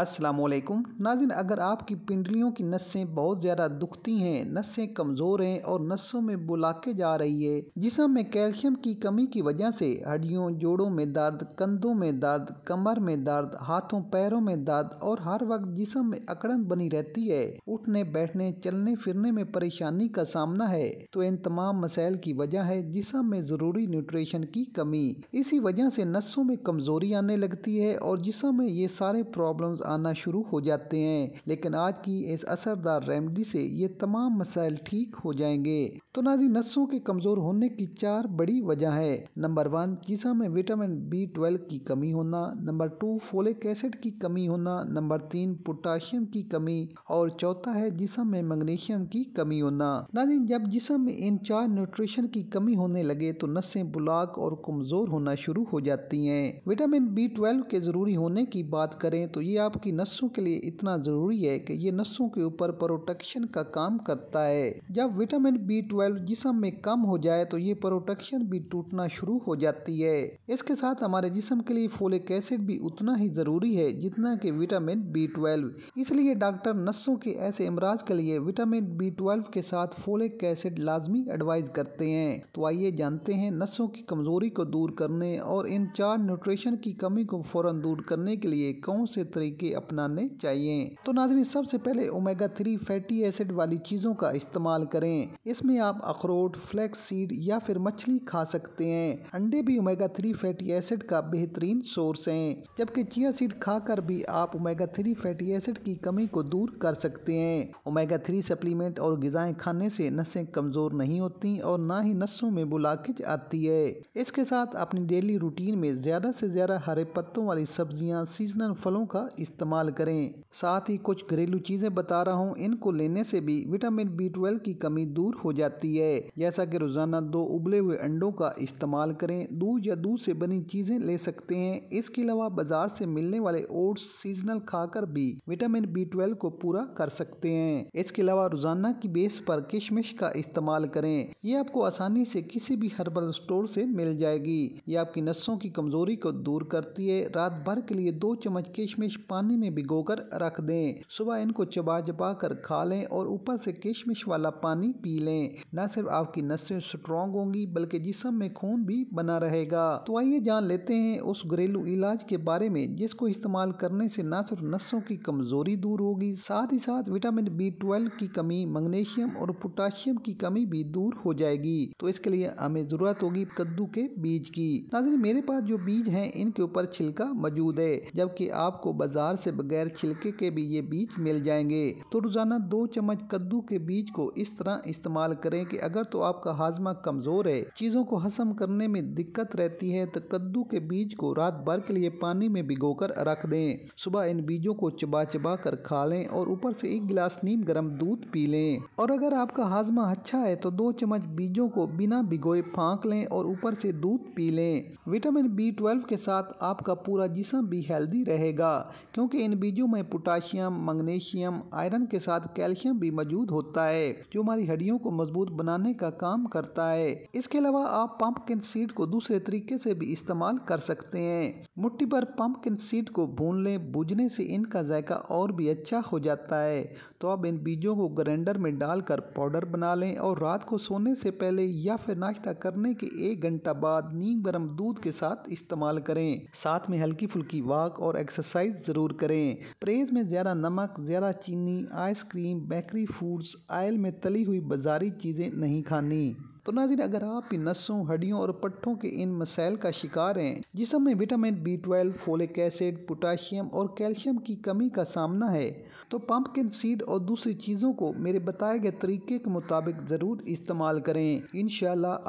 असलकुम नाजिन अगर आपकी पिंडलियों की नसें बहुत ज़्यादा दुखती हैं नसें कमज़ोर हैं और नसों में बुलाके जा रही है जिसम में कैल्शियम की कमी की वजह से हड्डियों जोड़ों में दर्द कंधों में दर्द कमर में दर्द हाथों पैरों में दर्द और हर वक्त जिसम में अकड़न बनी रहती है उठने बैठने चलने फिरने में परेशानी का सामना है तो इन तमाम मसाइल की वजह है जिसम में ज़रूरी न्यूट्रिशन की कमी इसी वजह से नसों में कमज़ोरी आने लगती है और जिसम में ये सारे प्रॉब्लम आना शुरू हो जाते हैं लेकिन आज की इस असरदार रेमडी से ये तमाम मसाइल ठीक हो जाएंगे तो नाजी नसों के कमज़ोर होने की चार बड़ी वजह है नंबर वन चीसा में विटामिन बी ट्वेल्व की कमी होना नंबर टू फोलिक एसिड की कमी होना नंबर तीन पोटाशियम की कमी और चौथा है जिसम में मैग्नीशियम की कमी होना नाजी जब जिसम में इन चार न्यूट्रिशन की कमी होने लगे तो नसें ब्लॉक और कमज़ोर होना शुरू हो जाती हैं विटामिन बी ट्वेल्व के ज़रूरी होने की बात करें तो ये आप आपकी नसों के लिए इतना ज़रूरी है कि ये नसों के ऊपर प्रोटेक्शन का काम करता है जब विटामिन बी ट्वेल्व जिसम में कम हो जाए तो ये प्रोटेक्शन भी टूटना शुरू हो जाती है इसके साथ हमारे जिसम के लिए फोलिक एसिड भी उतना ही ज़रूरी है जितना की विटामिन बी ट्वेल्व इसलिए डॉक्टर नसों के ऐसे अमराज के लिए विटामिन बी ट्वेल्व के साथ फोलिक एसिड लाजमी एडवाइज करते हैं तो आइए जानते हैं नसों की कमजोरी को दूर करने और इन चार न्यूट्रिशन की कमी को फौरन दूर करने के लिए कौन से तरीके तरीके अपनाने चाहिए तो नाजरी सबसे पहले ओमेगा थ्री फैटी एसिड वाली चीज़ों का इस्तेमाल करें इसमें आप अखरोट फ्लैक्स सीड या फिर मछली खा सकते हैं अंडे भी ओमेगा थ्री फैटी एसिड का बेहतरीन सोर्स हैं जबकि चिया सीड खाकर भी आप ओमेगा थ्री फैटी एसिड की कमी को दूर कर सकते हैं ओमेगा थ्री सप्लीमेंट और गजाएं खाने से नसें कमज़ोर नहीं होती और ना ही नसों में बुलाखिच आती है इसके साथ अपनी डेली रूटीन में ज़्यादा से ज़्यादा हरे पत्तों वाली सब्जियाँ सीजनल फलों का इस्तेमाल करें साथ ही कुछ घरेलू चीज़ें बता रहा हूँ इनको लेने से भी विटामिन बी ट्वेल्व की कमी दूर हो जाती है जैसा कि रोज़ाना दो उबले हुए अंडों का इस्तेमाल करें दूध या दूध से बनी चीज़ें ले सकते हैं इसके अलावा बाजार से मिलने वाले ओट्स सीजनल खाकर भी विटामिन बी ट्वेल्व को पूरा कर सकते हैं इसके अलावा रोज़ाना की बेस पर किशमिश का इस्तेमाल करें ये आपको आसानी से किसी भी हर्बल स्टोर से मिल जाएगी ये आपकी नसों की कमजोरी को दूर करती है रात भर के लिए दो चम्मच किशमिश पानी पानी में भिगोकर रख दें सुबह इनको चबा चबा कर खा लें और ऊपर से किशमिश वाला पानी पी लें न सिर्फ आपकी नसें स्ट्रॉन्ग होंगी बल्कि जिसम में खून भी बना रहेगा तो आइए जान लेते हैं उस घरेलू इलाज के बारे में जिसको इस्तेमाल करने से न सिर्फ नसों की कमजोरी दूर होगी साथ ही साथ विटामिन बी ट्वेल्व की कमी मैग्नीशियम और पोटाशियम की कमी भी दूर हो जाएगी तो इसके लिए हमें जरूरत होगी कद्दू के बीज की नाजर मेरे पास जो बीज हैं इनके ऊपर छिलका मौजूद है जबकि आपको बाजार प्रकार से बगैर छिलके के भी ये बीज मिल जाएंगे तो रोजाना दो चम्मच कद्दू के बीज को इस तरह इस्तेमाल करें कि अगर तो आपका हाजमा कमजोर है चीजों को हसम करने में दिक्कत रहती है तो कद्दू के बीज को रात भर के लिए पानी में कर रख दें सुबह इन बीजों को चबा चबा कर खा लें और ऊपर से एक गिलास नीम गर्म दूध पी लें और अगर आपका हाजमा अच्छा है तो दो चम्मच बीजों को बिना भिगोए फाँक लें और ऊपर से दूध पी लें विटामिन बी ट्वेल्व के साथ आपका पूरा जिसम भी हेल्दी रहेगा क्योंकि इन बीजों में पोटाशियम मैग्नीशियम आयरन के साथ कैल्शियम भी मौजूद होता है जो हमारी हड्डियों को मजबूत बनाने का काम करता है इसके अलावा आप किन सीड को दूसरे तरीके से भी इस्तेमाल कर सकते हैं मुट्ठी पर किन सीड को भून लें बुझने से इनका जायका और भी अच्छा हो जाता है तो आप इन बीजों को ग्राइंडर में डालकर पाउडर बना लें और रात को सोने से पहले या फिर नाश्ता करने के एक घंटा बाद नीम गर्म दूध के साथ इस्तेमाल करें साथ में हल्की फुल्की वाक और एक्सरसाइज जरूर दूर करें परहेज में ज़्यादा नमक ज़्यादा चीनी आइसक्रीम बेकरी फूड्स आयल में तली हुई बाजारी चीज़ें नहीं खानी तो नाजिर अगर आप नसों हड्डियों और पट्टों के इन मसाइल का शिकार हैं जिसम में vitamin B twelve folic acid potassium और कैल्शियम की कमी का सामना है तो पम्पकिन सीड और दूसरी चीज़ों को मेरे बताए गए तरीके के मुताबिक ज़रूर इस्तेमाल करें इन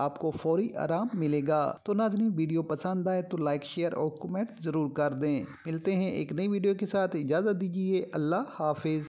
आपको फौरी आराम मिलेगा तो नाजरी वीडियो पसंद आए तो लाइक शेयर और कमेंट ज़रूर कर दें मिलते हैं एक नई वीडियो के साथ इजाज़त दीजिए अल्लाह हाफिज़